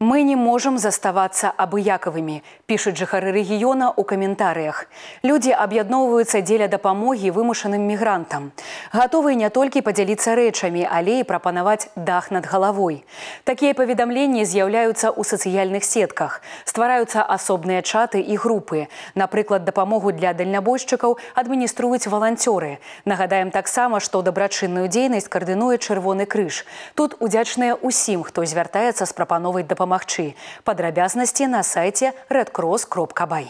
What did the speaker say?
Мы не можем заставаться абыяковыми, пишут жыхары рэгіёна ў каментарыях. Людзі аб'ядноўваюцца дзеля дапамогі вымушаным мигрантам. Готовы не только поделиться речами, але и пропоновать дах над головой. Такие поведомления з'яўляюцца у социальных сетках. Ствараюцца асобныя чаты и группы. Например, дапамогу для дальнобойщиков администрируют волонтеры. Нагадаем таксама, што дабрачынную дзейнасць координует чырвоны крыж. Тут удзячныя ўсім, хто звяртаецца с прапановай дапамогі памагчы. Падрабязнасці на сайце redcross.by.